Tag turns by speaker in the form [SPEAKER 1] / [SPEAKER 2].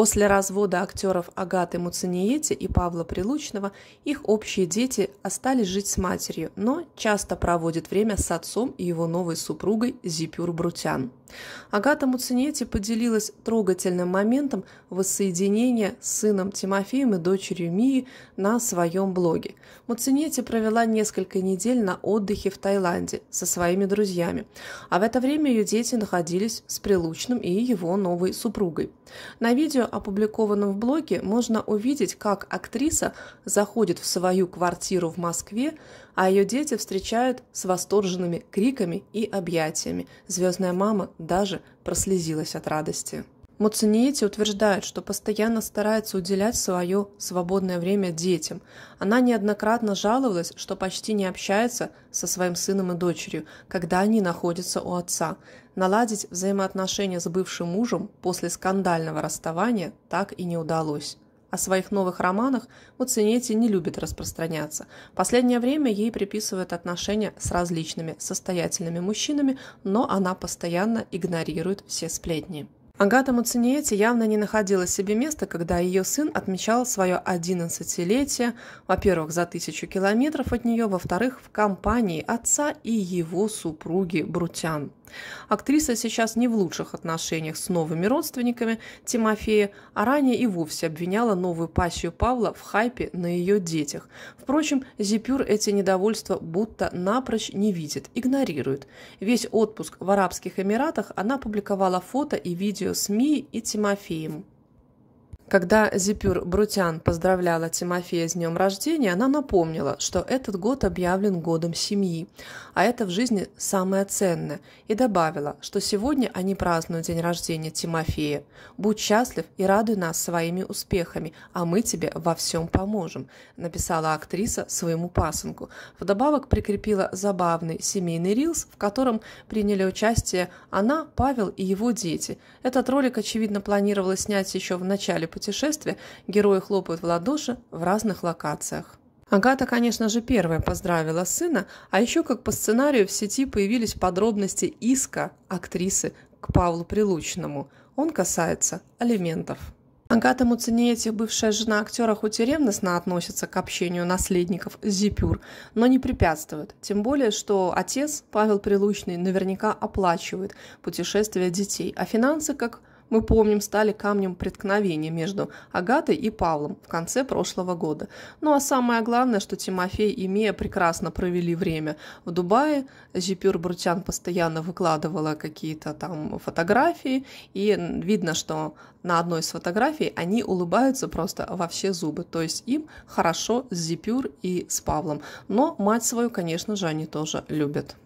[SPEAKER 1] После развода актеров Агаты Муцениети и Павла Прилучного их общие дети остались жить с матерью, но часто проводят время с отцом и его новой супругой Зипюр Брутян. Агата Муцинети поделилась трогательным моментом воссоединения с сыном Тимофеем и дочерью Мии на своем блоге. Муцинети провела несколько недель на отдыхе в Таиланде со своими друзьями, а в это время ее дети находились с Прилучным и его новой супругой. На видео, опубликованном в блоге, можно увидеть, как актриса заходит в свою квартиру в Москве, а ее дети встречают с восторженными криками и объятиями. Звездная мама даже прослезилась от радости. Муцениити утверждает, что постоянно старается уделять свое свободное время детям. Она неоднократно жаловалась, что почти не общается со своим сыном и дочерью, когда они находятся у отца. Наладить взаимоотношения с бывшим мужем после скандального расставания так и не удалось. О своих новых романах Муцинетти не любит распространяться. Последнее время ей приписывают отношения с различными состоятельными мужчинами, но она постоянно игнорирует все сплетни. Агата Муцинетти явно не находила себе места, когда ее сын отмечал свое 11-летие, во-первых, за тысячу километров от нее, во-вторых, в компании отца и его супруги Брутян. Актриса сейчас не в лучших отношениях с новыми родственниками Тимофея, а ранее и вовсе обвиняла новую пассию Павла в хайпе на ее детях. Впрочем, Зипюр эти недовольства будто напрочь не видит, игнорирует. Весь отпуск в Арабских Эмиратах она публиковала фото и видео с СМИ и Тимофеем. Когда Зипюр Брутян поздравляла Тимофея с днем рождения, она напомнила, что этот год объявлен годом семьи, а это в жизни самое ценное, и добавила, что сегодня они празднуют день рождения Тимофея. «Будь счастлив и радуй нас своими успехами, а мы тебе во всем поможем», написала актриса своему пасынку. Вдобавок прикрепила забавный семейный рилс, в котором приняли участие она, Павел и его дети. Этот ролик, очевидно, планировалось снять еще в начале путешествия герои хлопают в ладоши в разных локациях. Агата, конечно же, первая поздравила сына, а еще как по сценарию в сети появились подробности иска актрисы к Павлу Прилучному. Он касается алиментов. Агата Муцинеете, бывшая жена актера, хоть и ревностно относится к общению наследников Зипюр, но не препятствует. Тем более, что отец, Павел Прилучный, наверняка оплачивает путешествия детей, а финансы, как мы помним, стали камнем преткновения между Агатой и Павлом в конце прошлого года. Ну а самое главное, что Тимофей и Мия прекрасно провели время в Дубае. Зипюр Брутян постоянно выкладывала какие-то там фотографии, и видно, что на одной из фотографий они улыбаются просто во все зубы. То есть им хорошо с Зипюр и с Павлом. Но мать свою, конечно же, они тоже любят.